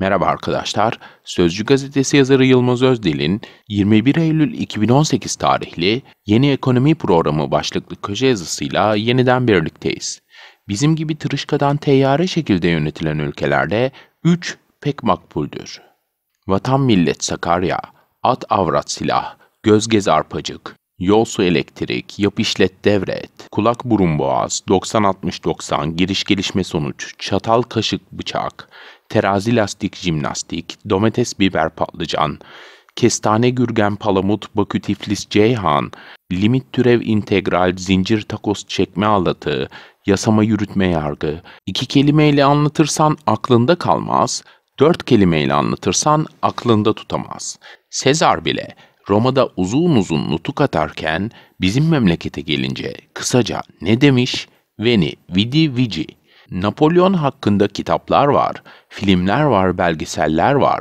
Merhaba arkadaşlar, Sözcü gazetesi yazarı Yılmaz Özdil'in 21 Eylül 2018 tarihli Yeni Ekonomi Programı başlıklı köşe yazısıyla yeniden birlikteyiz. Bizim gibi tırışkadan teyare şekilde yönetilen ülkelerde 3 pek makbuldür. Vatan millet Sakarya, at avrat silah, göz gez arpacık, Yol su elektrik, yap işlet devret, kulak burun boğaz, 90-60-90, giriş gelişme sonuç, çatal kaşık bıçak, terazi lastik jimnastik, domates biber patlıcan, kestane gürgen palamut bakü tiflis ceyhan, limit türev integral zincir takos çekme alatı, yasama yürütme yargı, iki kelimeyle anlatırsan aklında kalmaz, dört kelimeyle anlatırsan aklında tutamaz. Sezar bile Roma'da uzun uzun nutuk atarken bizim memlekete gelince kısaca ne demiş? Veni, vidi, vici. Napolyon hakkında kitaplar var, filmler var, belgeseller var,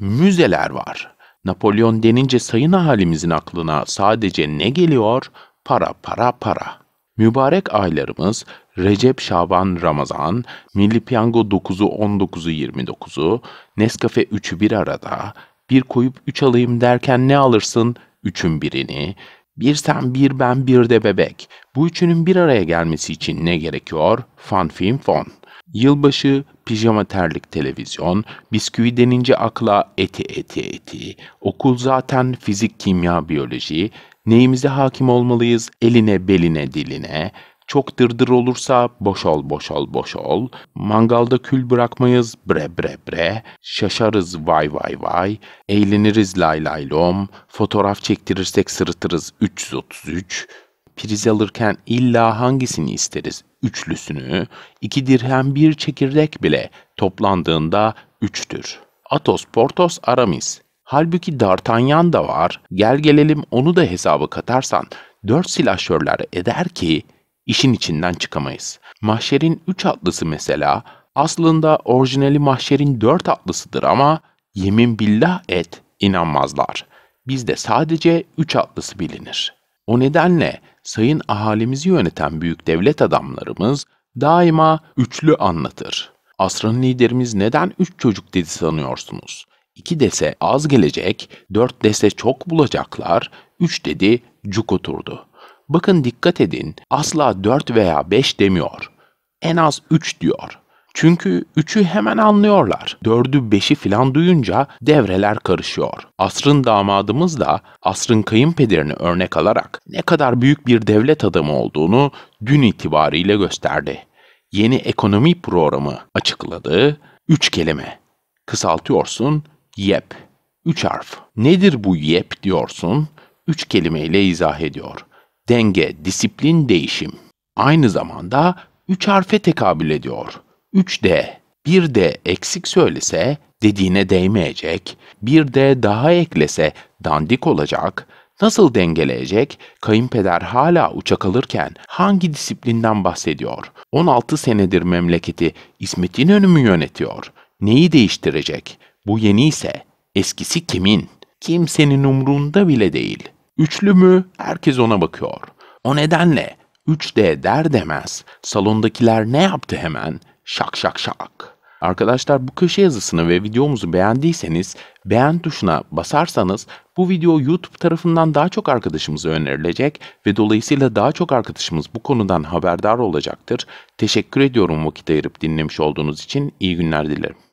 müzeler var. Napolyon denince sayın ahalimizin aklına sadece ne geliyor? Para, para, para. Mübarek aylarımız Recep, Şaban, Ramazan, Milli Piyango 9'u, 19'u, 29'u, Nescafe 3'ü bir arada, bir koyup üç alayım derken ne alırsın? Üçün birini. Bir sen bir ben bir de bebek. Bu üçünün bir araya gelmesi için ne gerekiyor? Fan film fon. Yılbaşı, pijama terlik televizyon, bisküvi denince akla eti eti eti, okul zaten fizik, kimya, biyoloji, neyimize hakim olmalıyız? Eline, beline, diline, çok dırdır olursa boş ol boş ol boş ol. Mangalda kül bırakmayız bre bre bre. Şaşarız vay vay vay. Eğleniriz lay lay lom. Fotoğraf çektirirsek sırıtırız 333. Priz alırken illa hangisini isteriz? Üçlüsünü. İki dirhem bir çekirdek bile toplandığında üçtür. Atos, Portos, Aramis. Halbuki D'Artagnan da var. Gel gelelim onu da hesaba katarsan dört silahşörler eder ki işin içinden çıkamayız. Mahşerin 3 atlısı mesela aslında orijinali mahşerin 4 atlısıdır ama yemin billah et inanmazlar. Bizde sadece 3 atlısı bilinir. O nedenle sayın ahalimizi yöneten büyük devlet adamlarımız daima üçlü anlatır. Asrın liderimiz neden üç çocuk dedi sanıyorsunuz? İki dese az gelecek, dört dese çok bulacaklar, üç dedi cuk oturdu. Bakın dikkat edin asla 4 veya 5 demiyor. En az 3 diyor. Çünkü 3'ü hemen anlıyorlar. 4'ü 5'i filan duyunca devreler karışıyor. Asrın damadımız da asrın kayınpederini örnek alarak ne kadar büyük bir devlet adamı olduğunu dün itibariyle gösterdi. Yeni ekonomi programı açıkladığı 3 kelime. Kısaltıyorsun YEP. 3 harf. Nedir bu YEP diyorsun? 3 kelimeyle izah ediyor denge, disiplin, değişim aynı zamanda 3 harfe tekabül ediyor. 3D, 1D eksik söylese dediğine değmeyecek, 1D daha eklese dandik olacak, nasıl dengeleyecek? Kayınpeder hala uçak alırken hangi disiplinden bahsediyor? 16 senedir memleketi İsmet İnönü mü yönetiyor? Neyi değiştirecek? Bu yeni ise eskisi kimin? Kimsenin umrunda bile değil. Üçlü mü? Herkes ona bakıyor. O nedenle 3D der demez salondakiler ne yaptı hemen? Şak şak şak. Arkadaşlar bu köşe yazısını ve videomuzu beğendiyseniz beğen tuşuna basarsanız bu video YouTube tarafından daha çok arkadaşımıza önerilecek ve dolayısıyla daha çok arkadaşımız bu konudan haberdar olacaktır. Teşekkür ediyorum vakit ayırıp dinlemiş olduğunuz için iyi günler dilerim.